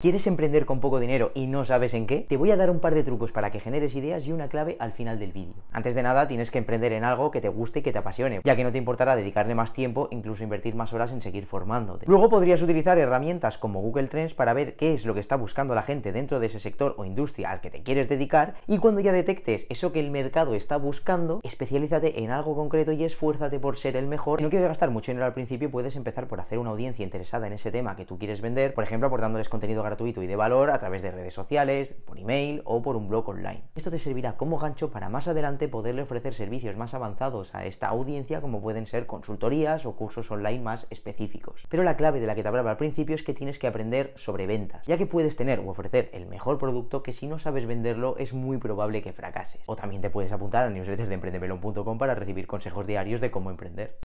¿Quieres emprender con poco dinero y no sabes en qué? Te voy a dar un par de trucos para que generes ideas y una clave al final del vídeo. Antes de nada, tienes que emprender en algo que te guste y que te apasione, ya que no te importará dedicarle más tiempo, incluso invertir más horas en seguir formándote. Luego podrías utilizar herramientas como Google Trends para ver qué es lo que está buscando la gente dentro de ese sector o industria al que te quieres dedicar y cuando ya detectes eso que el mercado está buscando, especialízate en algo concreto y esfuérzate por ser el mejor. Si no quieres gastar mucho dinero al principio, puedes empezar por hacer una audiencia interesada en ese tema que tú quieres vender, por ejemplo, aportándoles contenido gratuito y de valor a través de redes sociales, por email o por un blog online. Esto te servirá como gancho para más adelante poderle ofrecer servicios más avanzados a esta audiencia como pueden ser consultorías o cursos online más específicos. Pero la clave de la que te hablaba al principio es que tienes que aprender sobre ventas, ya que puedes tener o ofrecer el mejor producto que si no sabes venderlo es muy probable que fracases. O también te puedes apuntar a newsletters de para recibir consejos diarios de cómo emprender.